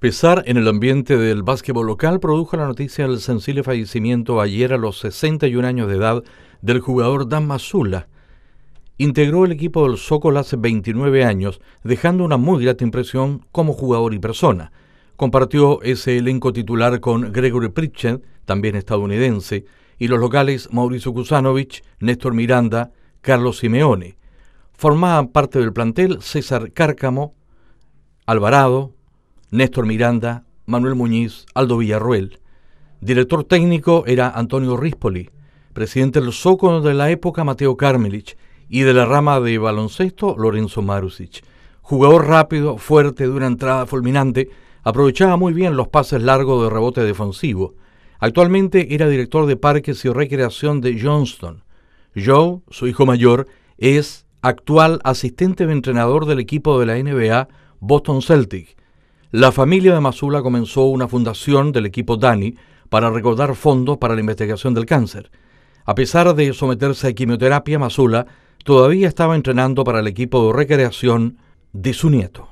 Pesar en el ambiente del básquetbol local produjo la noticia del sensible fallecimiento ayer a los 61 años de edad del jugador Dan Mazula. Integró el equipo del Sokol hace 29 años, dejando una muy grata impresión como jugador y persona. Compartió ese elenco titular con Gregory Pritchett, también estadounidense, y los locales Mauricio Kusanovich, Néstor Miranda, Carlos Simeone. Formaban parte del plantel César Cárcamo, Alvarado, Néstor Miranda, Manuel Muñiz, Aldo Villarruel. Director técnico era Antonio Rispoli, presidente del Zócono de la época Mateo Carmelich y de la rama de baloncesto Lorenzo Marusic. Jugador rápido, fuerte, de una entrada fulminante, aprovechaba muy bien los pases largos de rebote defensivo. Actualmente era director de parques y recreación de Johnston. Joe, su hijo mayor, es actual asistente de entrenador del equipo de la NBA Boston Celtic la familia de Masula comenzó una fundación del equipo DANI para recordar fondos para la investigación del cáncer. A pesar de someterse a quimioterapia, Masula todavía estaba entrenando para el equipo de recreación de su nieto.